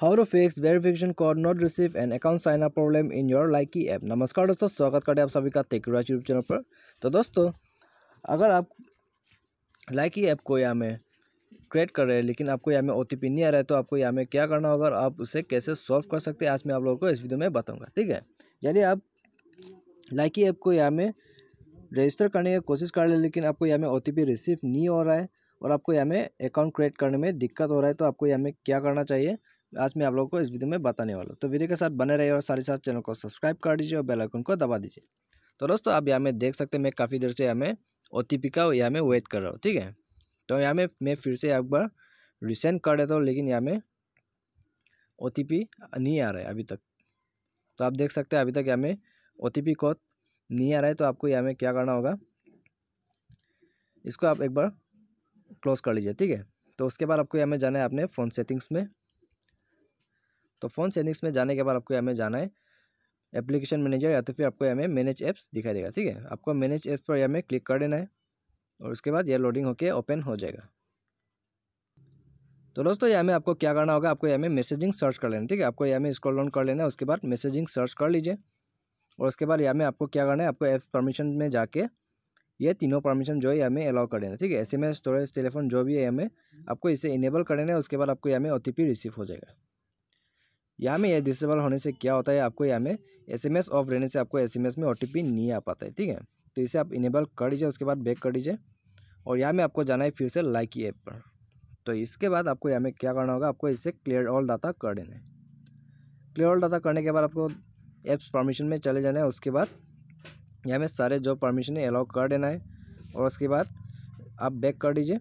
how to fix verification code not receive and account sign up problem in your Likee app नमस्कार दोस्तों स्वागत करें हैं आप सभी का तेकराज यूट्यूब चैनल पर तो दोस्तों अगर आप लाइकी ऐप को यहाँ में क्रिएट कर रहे हैं लेकिन आपको यहाँ में ओ नहीं आ रहा है तो आपको यहाँ में क्या करना होगा आप उसे कैसे सॉल्व कर सकते हैं आज मैं आप लोगों को इस वीडियो में बताऊँगा ठीक है यानी आप लाइकी ऐप को यहाँ में रजिस्टर करने की कोशिश कर रहे लेकिन आपको यहाँ में ओ रिसीव नहीं हो रहा है और आपको यहाँ में अकाउंट क्रिएट करने में दिक्कत हो रहा है तो आपको यहाँ में क्या करना चाहिए आज मैं आप लोगों को इस वीडियो में बताने वाला हूँ तो वीडियो के साथ बने रहिए और सारे साथ चैनल को सब्सक्राइब कर दीजिए और बेलाइकन को दबा दीजिए तो दोस्तों आप यहाँ में देख सकते हैं मैं काफ़ी देर से यहाँ में ओ का यहाँ में वेट कर रहा हूँ ठीक है तो यहाँ में मैं फिर से एक बार रिसेंट कर देता हूँ लेकिन यहाँ में ओ नहीं आ रहा है अभी तक तो आप देख सकते हैं अभी तक यहाँ में ओ कोड नहीं आ रहा है तो आपको यहाँ में क्या करना होगा इसको आप एक बार क्लोज कर लीजिए ठीक है तो उसके बाद आपको यहाँ में जाना है अपने फ़ोन सेटिंग्स में तो फ़ोन सेटिंग्स में जाने के बाद आपको यहाँ में जाना है एप्लीकेशन मैनेजर या तो फिर आपको यहाँ में मैनेज ऐप्स दिखाई देगा ठीक है आपको मैनेज ऐप्स पर यहाँ में क्लिक कर देना है और उसके बाद यह लोडिंग होकर ओपन हो जाएगा तो दोस्तों यहाँ में आपको क्या करना होगा आपको यहाँ में मैसेजिंग सर्च कर लेना ठीक है आपको यहाँ में स्क्रॉल डाउन कर लेना है उसके बाद मैसेजिंग सर्च कर लीजिए और उसके बाद यहाँ में आपको क्या करना है आपको ऐप परमिशन में जाके ये तीनों परमिशन जो है यहाँ में अलाउ कर देना ठीक है S M S storage telephone जो भी है यहाँ में आपको इसे इनेबल कर देना है उसके बाद आपको यहाँ में ओ टी पी रिसीव हो जाएगा यहाँ में यह डिसेबल होने से क्या होता है आपको यहाँ में एस ऑफ रहने से आपको एस में ओ नहीं आ पाता है ठीक है तो इसे आप इनेबल कर दीजिए उसके बाद बैक कर दीजिए और यहाँ में आपको जाना है फिर से लाइक ऐप पर तो इसके बाद आपको यहाँ में क्या करना होगा आपको इसे क्लियर ऑल डाटा कर देना है क्लियर ऑल डाटा करने के बाद आपको ऐप्स परमिशन में चले जाना है उसके बाद यहाँ में सारे जो परमिशन है अलाउ कर देना है और उसके बाद आप बैक कर दीजिए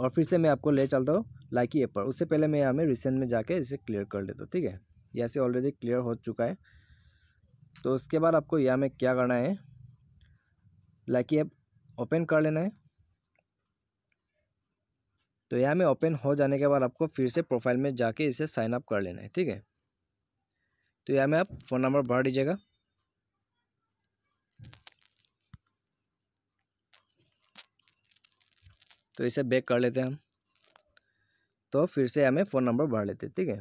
और फिर से मैं आपको ले चलता हूँ लाइक ये पर उससे पहले मैं यहाँ में रिसेंट में जाके इसे क्लियर कर लेता हूँ ठीक है यहाँ से ऑलरेडी क्लियर हो चुका है तो उसके बाद आपको यहाँ में क्या करना है लाइक ये ओपन कर लेना है तो यहाँ में ओपन हो जाने के बाद आपको फिर से प्रोफाइल में जाके इसे साइन अप कर लेना है ठीक है तो यहाँ में आप फ़ोन नंबर भर दीजिएगा तो इसे बैक कर लेते हैं हम तो फिर से हमें फ़ोन नंबर भर लेते ठीक है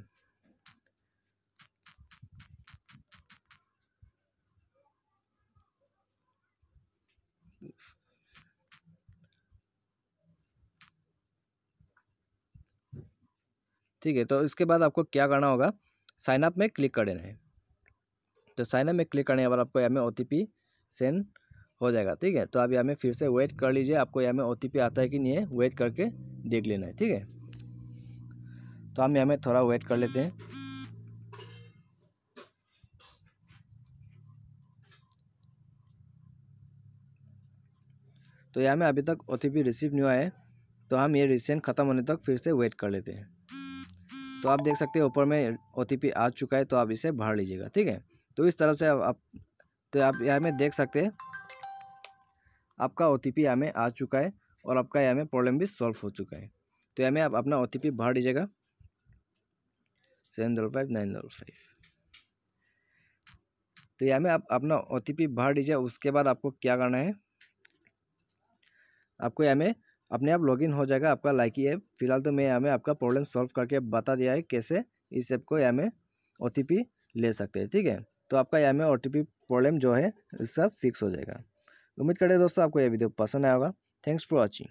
ठीक है तो इसके बाद आपको क्या करना होगा साइन अप में क्लिक कर देना है तो साइन अप में क्लिक करने के बाद आपको यहाँ में ओ टी पी सेंड हो जाएगा ठीक है तो आप यहाँ में फिर से वेट कर लीजिए आपको यहाँ में ओ पी आता है कि नहीं है वेट करके देख लेना है ठीक है तो हम यहाँ में थोड़ा वेट कर लेते हैं तो यहाँ में अभी तक ओ रिसीव नहीं हुआ है तो हम ये रिसेंट ख़त्म होने तक फिर से वेट कर लेते हैं तो आप देख सकते हैं ऊपर में ओ आ चुका है तो आप इसे भर लीजिएगा ठीक है तो इस तरह से आप तो आप यहाँ में देख सकते हैं आपका ओ टी में आ चुका है और आपका यहाँ में प्रॉब्लम भी सॉल्व हो चुका है तो यहाँ में आप अपना ओ भर लीजिएगा seven double five nine double five तो यहाँ में आप अपना ओ टी पी भर दीजिए उसके बाद आपको क्या करना है आपको यहाँ में अपने आप लॉगिन हो जाएगा आपका लाइकी ऐप फिलहाल तो मैं यहाँ में आपका प्रॉब्लम सॉल्व करके बता दिया है कैसे इस ऐप को यहाँ में ओ टी पी ले सकते हैं ठीक है तो आपका यहाँ में ओ टी पी प्रॉब्लम जो है सब फिक्स हो जाएगा उम्मीद करें दोस्तों आपको यह वीडियो पसंद आएगा थैंक्स फॉर वॉचिंग